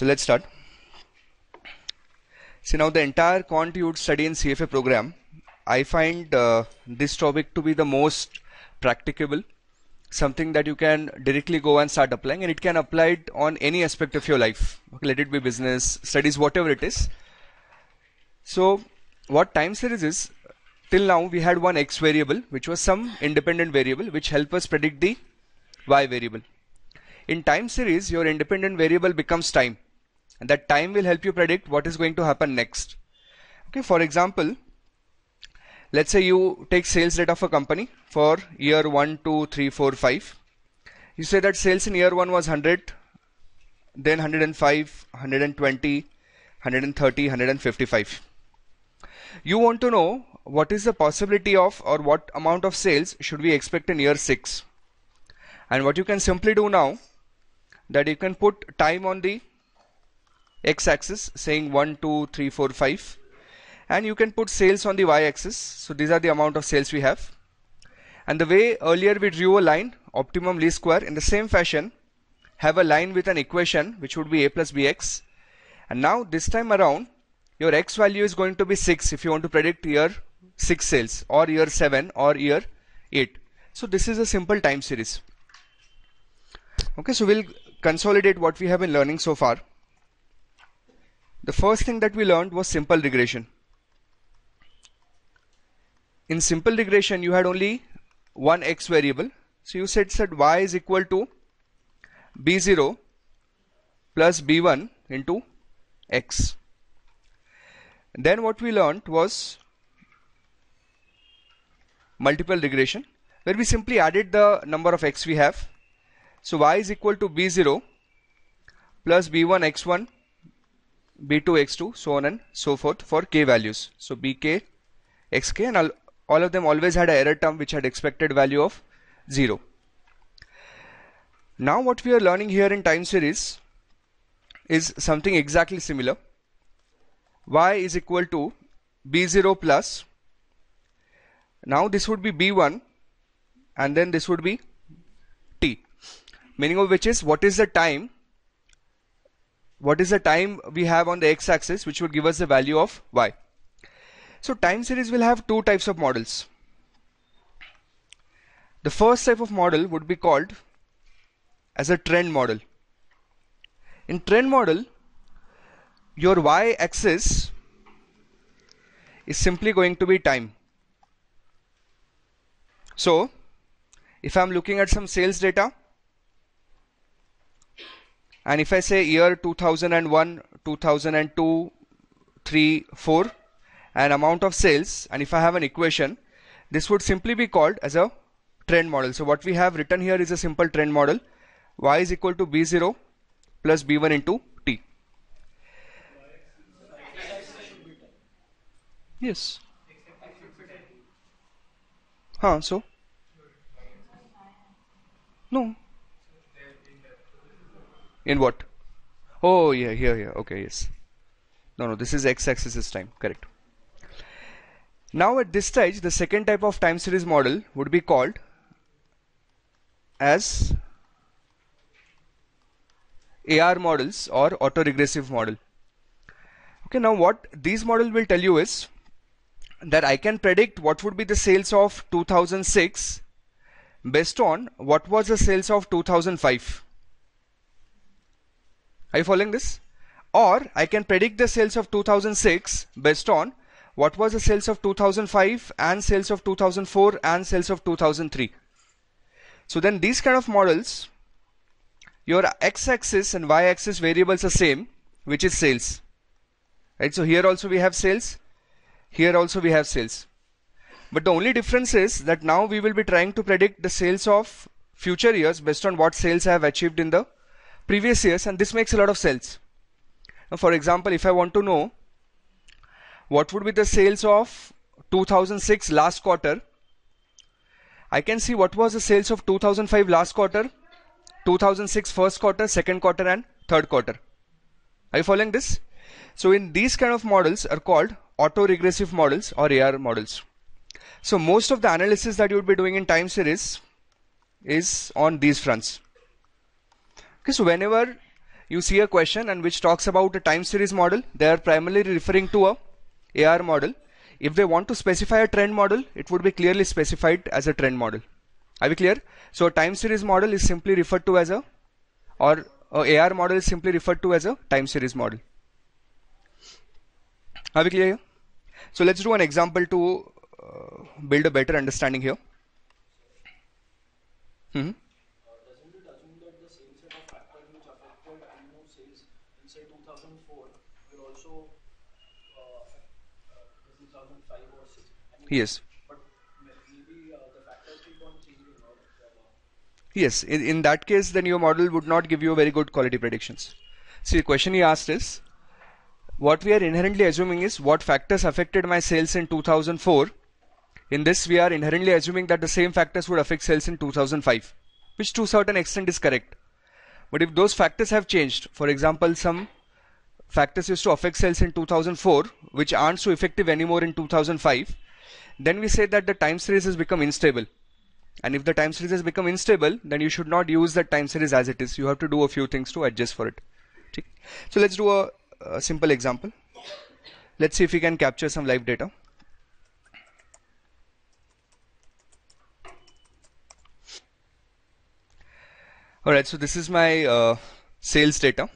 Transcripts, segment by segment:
So let's start. See now the entire quant you would study in CFA program, I find uh, this topic to be the most practicable, something that you can directly go and start applying and it can apply it on any aspect of your life. Let it be business, studies, whatever it is. So what time series is, till now we had one X variable, which was some independent variable, which help us predict the Y variable. In time series, your independent variable becomes time and that time will help you predict what is going to happen next okay for example let's say you take sales data of a company for year 1 2 3 4 5 you say that sales in year 1 was 100 then 105 120 130 155 you want to know what is the possibility of or what amount of sales should we expect in year 6 and what you can simply do now that you can put time on the x-axis saying 1 2 3 4 5 and you can put sales on the y-axis so these are the amount of sales we have and the way earlier we drew a line optimum least square in the same fashion have a line with an equation which would be a plus bx and now this time around your x value is going to be 6 if you want to predict year 6 sales or year 7 or year 8 so this is a simple time series okay so we'll consolidate what we have been learning so far the first thing that we learned was simple regression. In simple regression, you had only one x variable. So you said that y is equal to b0 plus b1 into x. Then what we learned was multiple regression where we simply added the number of x we have. So y is equal to b0 plus b1 x1 b2x2 so on and so forth for k values so bk xk and all, all of them always had an error term which had expected value of 0 now what we are learning here in time series is something exactly similar y is equal to b0 plus now this would be b1 and then this would be t meaning of which is what is the time what is the time we have on the x-axis which would give us the value of y. So time series will have two types of models. The first type of model would be called as a trend model. In trend model, your y-axis is simply going to be time. So if I'm looking at some sales data, and if I say year 2001 2002 3 4 and amount of sales and if I have an equation this would simply be called as a trend model so what we have written here is a simple trend model y is equal to b0 plus b1 into t yes huh so no in what oh yeah here here okay yes no no this is x-axis is time correct now at this stage the second type of time series model would be called as AR models or autoregressive model okay now what these models will tell you is that I can predict what would be the sales of 2006 based on what was the sales of 2005 are you following this? Or I can predict the sales of 2006 based on what was the sales of 2005 and sales of 2004 and sales of 2003. So then these kind of models, your x-axis and y-axis variables are same, which is sales. Right? So here also we have sales. Here also we have sales. But the only difference is that now we will be trying to predict the sales of future years based on what sales I have achieved in the previous years and this makes a lot of sense. Now, for example, if I want to know what would be the sales of 2006 last quarter, I can see what was the sales of 2005 last quarter, 2006 first quarter, second quarter and third quarter. Are you following this? So in these kind of models are called autoregressive models or AR models. So most of the analysis that you would be doing in time series is on these fronts. Okay, so whenever you see a question and which talks about a time series model, they are primarily referring to a AR model. If they want to specify a trend model, it would be clearly specified as a trend model. Are we clear? So a time series model is simply referred to as a, or a AR model is simply referred to as a time series model. Are we clear here? So let's do an example to uh, build a better understanding here. Mm -hmm. Yes. Yes, in, in that case, then your model would not give you very good quality predictions. See, the question he asked is, what we are inherently assuming is what factors affected my sales in 2004. In this, we are inherently assuming that the same factors would affect sales in 2005, which to a certain extent is correct. But if those factors have changed, for example, some factors used to affect sales in 2004, which aren't so effective anymore in 2005, then we say that the time series has become unstable and if the time series has become unstable then you should not use that time series as it is you have to do a few things to adjust for it so let's do a, a simple example let's see if we can capture some live data all right so this is my uh, sales data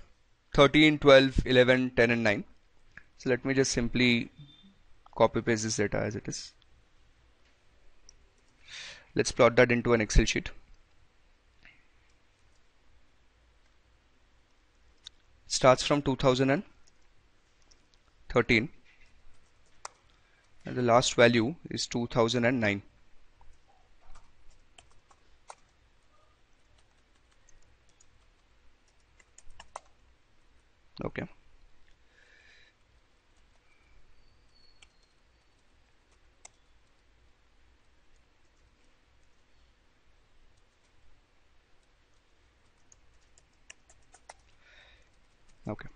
13 12 11 10 and 9 so let me just simply copy paste this data as it is let's plot that into an excel sheet starts from 2013 and the last value is 2009 okay okay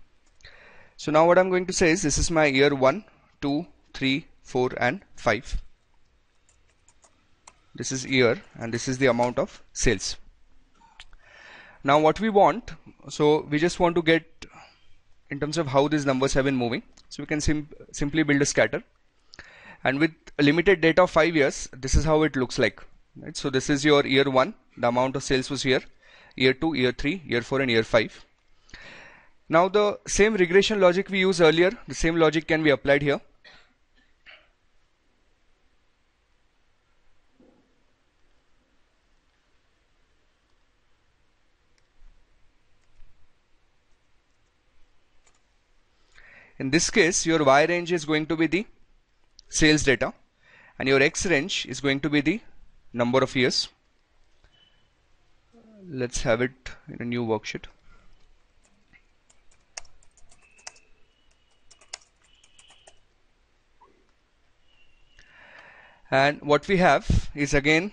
so now what I'm going to say is this is my year 1 2 3 4 and 5 this is year and this is the amount of sales now what we want so we just want to get in terms of how these numbers have been moving so we can sim simply build a scatter and with limited data of 5 years this is how it looks like right so this is your year 1 the amount of sales was here year 2 year 3 year 4 and year 5 now the same regression logic we used earlier, the same logic can be applied here. In this case, your Y range is going to be the sales data and your X range is going to be the number of years. Let's have it in a new worksheet. and what we have is again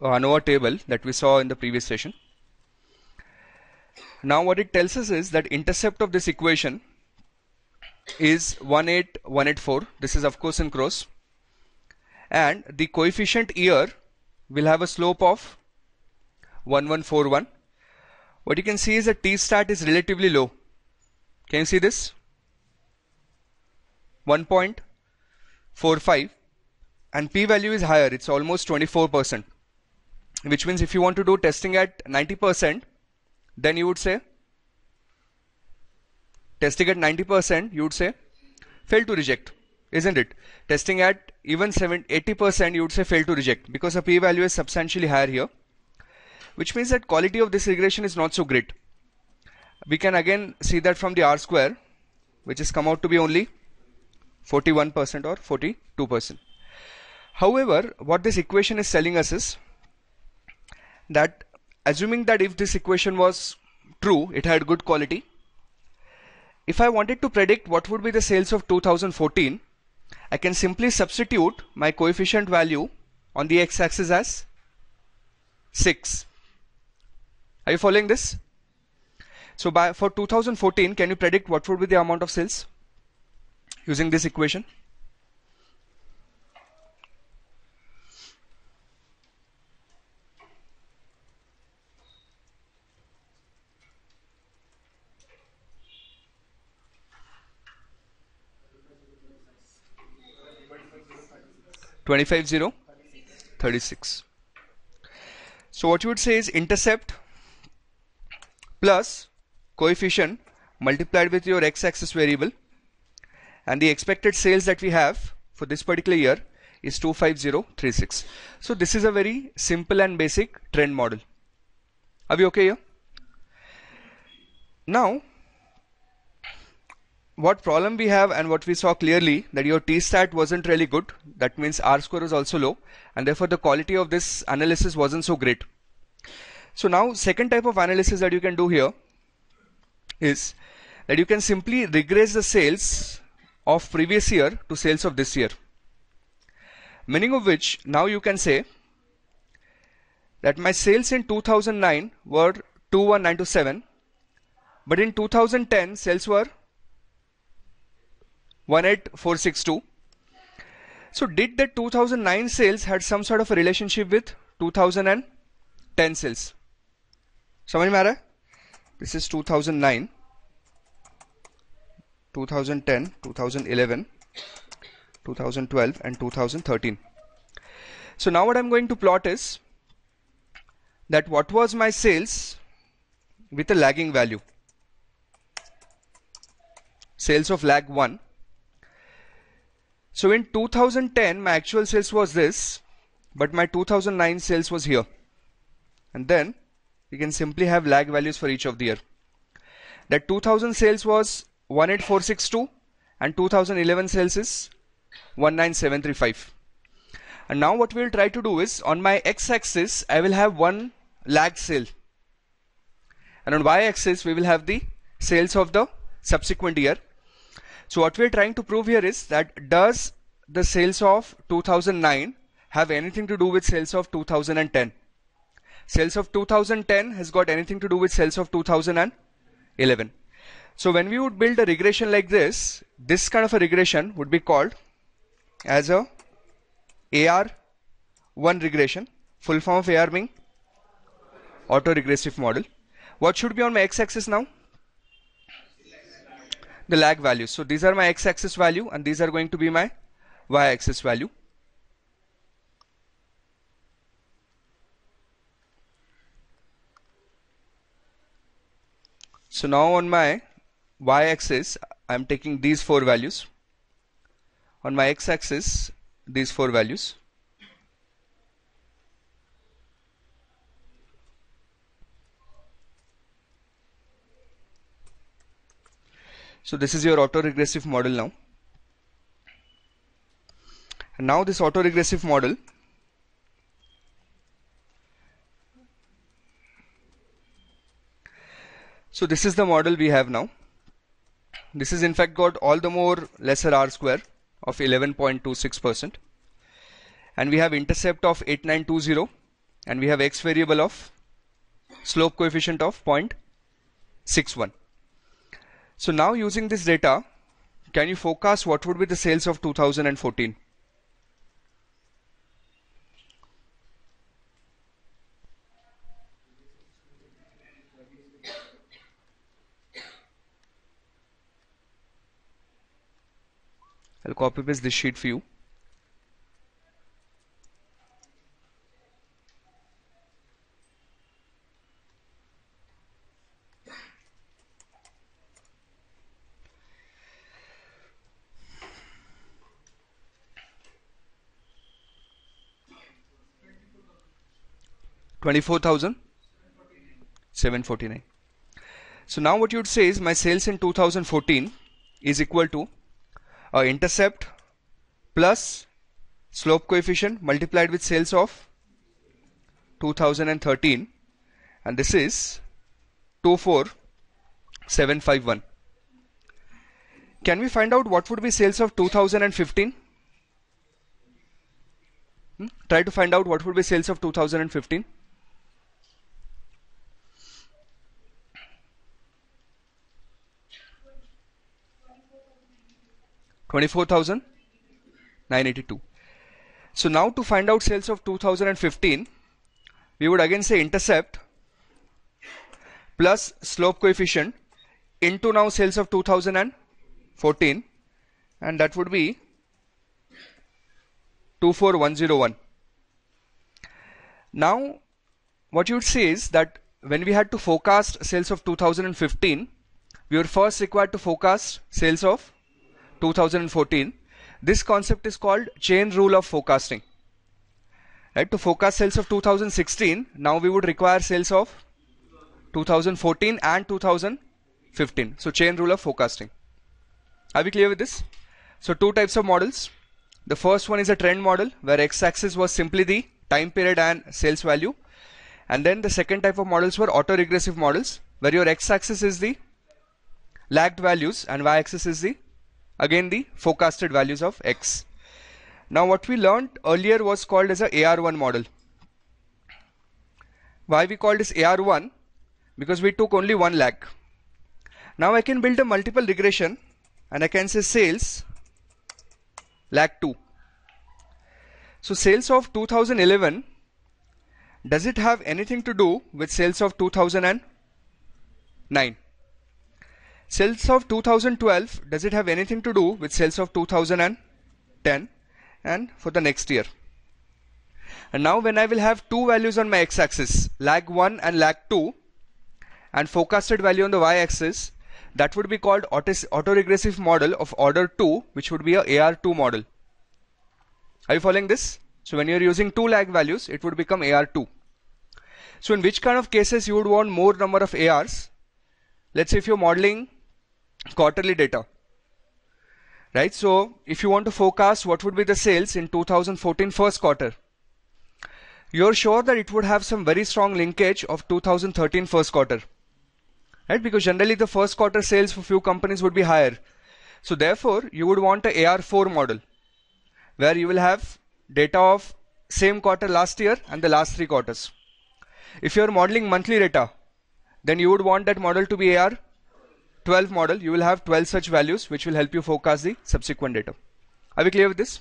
another table that we saw in the previous session now what it tells us is that intercept of this equation is 18184 this is of course in cross and the coefficient here will have a slope of 1141 what you can see is that t stat is relatively low can you see this 1.45 and p value is higher it's almost 24% which means if you want to do testing at 90% then you would say testing at 90% you would say fail to reject isn't it testing at even 70 80% you would say fail to reject because the p value is substantially higher here which means that quality of this regression is not so great we can again see that from the r square which has come out to be only 41% or 42% However, what this equation is telling us is that assuming that if this equation was true, it had good quality. If I wanted to predict what would be the sales of 2014, I can simply substitute my coefficient value on the x-axis as 6. Are you following this? So by, for 2014, can you predict what would be the amount of sales using this equation? 25 0 36 so what you would say is intercept plus coefficient multiplied with your x-axis variable and the expected sales that we have for this particular year is 25036 so this is a very simple and basic trend model are we okay here now what problem we have and what we saw clearly that your t-stat wasn't really good. That means R-square was also low and therefore the quality of this analysis wasn't so great. So now second type of analysis that you can do here is that you can simply regress the sales of previous year to sales of this year. Meaning of which now you can say that my sales in 2009 were 21927 but in 2010 sales were 18462. So did the 2009 sales had some sort of a relationship with 2010 sales? समझ में आ रहा है this 2009 2010 2011 2012 and 2013 so now what I'm going to plot is that what was my sales with a lagging value sales of lag 1 so in 2010, my actual sales was this, but my 2009 sales was here. And then you can simply have lag values for each of the year. That 2000 sales was 18462 and 2011 sales is 19735. And now what we'll try to do is on my x-axis, I will have one lag sale. And on y-axis, we will have the sales of the subsequent year so what we're trying to prove here is that does the sales of 2009 have anything to do with sales of 2010? Sales of 2010 has got anything to do with sales of 2011. So when we would build a regression like this, this kind of a regression would be called as a AR1 regression, full form of AR being autoregressive model. What should be on my x-axis now? the lag values. So these are my x-axis value and these are going to be my y-axis value. So now on my y-axis I'm taking these four values. On my x-axis these four values. So this is your autoregressive model now. Now this autoregressive model So this is the model we have now. This is in fact got all the more lesser R square of 11.26% and we have intercept of 8920 and we have X variable of slope coefficient of 0.61. So now using this data, can you forecast what would be the sales of 2014? I'll copy paste this sheet for you. 24,000 749 so now what you would say is my sales in 2014 is equal to uh, intercept plus slope coefficient multiplied with sales of 2013 and this is 24751 can we find out what would be sales of 2015 hmm? try to find out what would be sales of 2015 24,982. So now to find out sales of 2015, we would again say intercept plus slope coefficient into now sales of 2014 and that would be 24101. Now what you would see is that when we had to forecast sales of 2015, we were first required to forecast sales of 2014 this concept is called chain rule of forecasting right to forecast sales of 2016 now we would require sales of 2014 and 2015 so chain rule of forecasting are we clear with this so two types of models the first one is a trend model where x-axis was simply the time period and sales value and then the second type of models were autoregressive models where your x-axis is the lagged values and y-axis is the again the forecasted values of x. Now what we learned earlier was called as a AR1 model. Why we called this AR1? Because we took only one lag. Now I can build a multiple regression and I can say sales lag 2. So sales of 2011 does it have anything to do with sales of 2009? sales of 2012 does it have anything to do with sales of 2010 and for the next year and now when I will have two values on my x-axis lag 1 and lag 2 and forecasted value on the y-axis that would be called autoregressive model of order 2 which would be a AR2 model are you following this so when you're using two lag values it would become AR2 so in which kind of cases you would want more number of ARs let's say if you're modeling quarterly data right so if you want to forecast what would be the sales in 2014 first quarter you're sure that it would have some very strong linkage of 2013 first quarter right because generally the first quarter sales for few companies would be higher so therefore you would want a AR4 model where you will have data of same quarter last year and the last three quarters if you're modeling monthly data then you would want that model to be AR 12 model, you will have 12 such values which will help you forecast the subsequent data. Are we clear with this?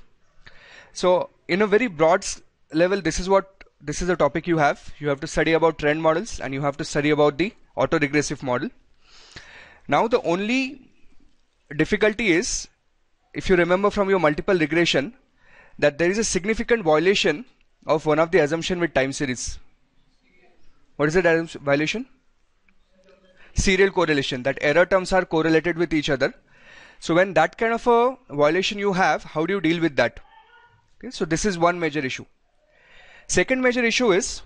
So in a very broad level, this is what this is the topic you have. You have to study about trend models and you have to study about the autoregressive model. Now the only difficulty is, if you remember from your multiple regression, that there is a significant violation of one of the assumption with time series. What is the violation? serial correlation that error terms are correlated with each other so when that kind of a violation you have how do you deal with that okay so this is one major issue second major issue is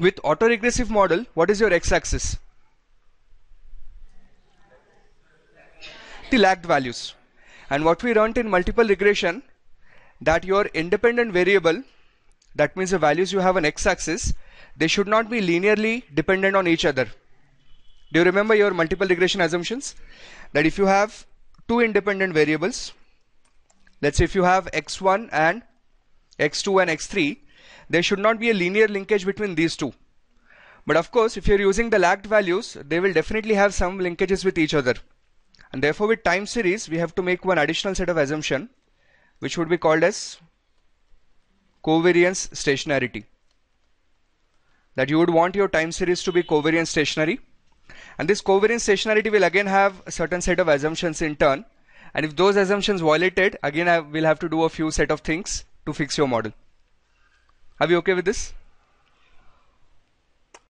with autoregressive model what is your x-axis the lagged values and what we learned in multiple regression that your independent variable that means the values you have on x-axis they should not be linearly dependent on each other do you remember your multiple regression assumptions? That if you have two independent variables, let's say if you have x1 and x2 and x3, there should not be a linear linkage between these two. But of course, if you're using the lagged values, they will definitely have some linkages with each other. And therefore, with time series, we have to make one additional set of assumption, which would be called as covariance stationarity. That you would want your time series to be covariance stationary and this covariance stationarity will again have a certain set of assumptions in turn. And if those assumptions violated, again I will have to do a few set of things to fix your model. Are we okay with this?